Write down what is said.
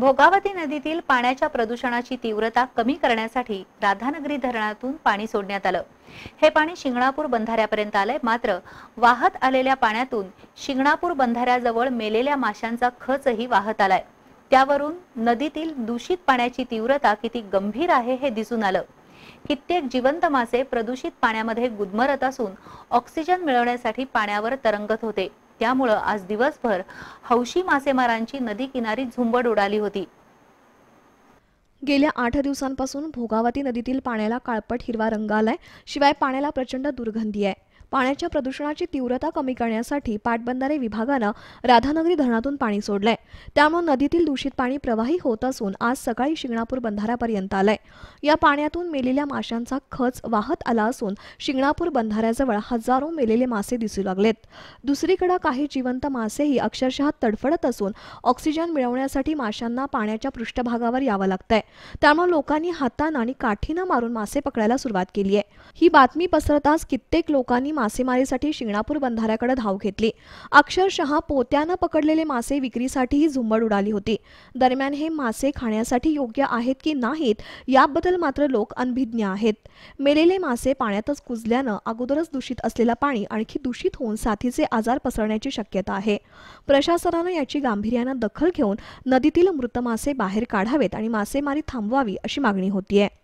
भोगावती नदीतील पाण्याच्या प्रदूषणाची तीव्रता कमी करण्यासाठी राधानगरी धरणातून पाणी सोडण्यात आलं हे पाणी शिंगणापूर बंधाऱ्यापर्यंत आलंय मात्र वाहत आलेल्या पाण्यातून शिंगणापूर बंधाऱ्याजवळ मेलेल्या माशांचा खचही वाहत आलाय त्यावरून नदीतील दूषित पाण्याची तीव्रता किती गंभीर आहे हे दिसून आलं कित्येक जिवंत मासे प्रदूषित पाण्यामध्ये गुदमरत असून ऑक्सिजन मिळवण्यासाठी पाण्यावर तरंगत होते त्यामुळं आज दिवसभर हौशी मासेमारांची नदी किनारी झुंबड उडाली होती गेल्या आठ दिवसांपासून भोगावती नदीतील पाण्याला काळपट हिरवा रंग आलाय शिवाय पाण्याला प्रचंड दुर्गंधी आहे पाण्याच्या प्रदूषणाची तीव्रता कमी करण्यासाठी पाटबंधारे विभागानं राधानगरी धरणातून पाणी सोडलंय त्यामुळे नदीतील दूषित पाणी प्रवाही होत असून आज सकाळी शिंगणापूर बंधाऱ्यापर्यंत आलंय या पाण्यातून मेलेल्या माशांचा खच वाहत आला असून शिंगणापूर बंधाऱ्याजवळ हजारो मेलेले मासे दिसू लागलेत दुसरीकडे काही जिवंत मासेही अक्षरशः तडफडत असून ऑक्सिजन मिळवण्यासाठी माशांना पाण्याच्या पृष्ठभागावर यावं लागतंय त्यामुळे लोकांनी हातानं आणि काठीनं मारून मासे पकडायला सुरुवात केली आहे ही बातमी पसरताच कित्येक लोकांनी मासेमारीसाठी शिंगणापूर बंधाऱ्याकडे धाव घेतली अक्षरशः पोत्यानं पकडलेले मासे विक्रीसाठीही झुंबड उडाली होती दरम्यान हे मासे खाण्यासाठी योग्य आहेत की नाहीत याबद्दल मात्र लोक अनभिज्ञ आहेत मेलेले मासे पाण्यातच कुजल्यानं अगोदरच दूषित असलेलं पाणी आणखी दूषित होऊन साथीचे आजार पसरण्याची शक्यता आहे प्रशासनानं याची गांभीर्यानं दखल घेऊन नदीतील मृत मासे बाहेर काढावेत आणि मासेमारी थांबवावी अशी मागणी होतीये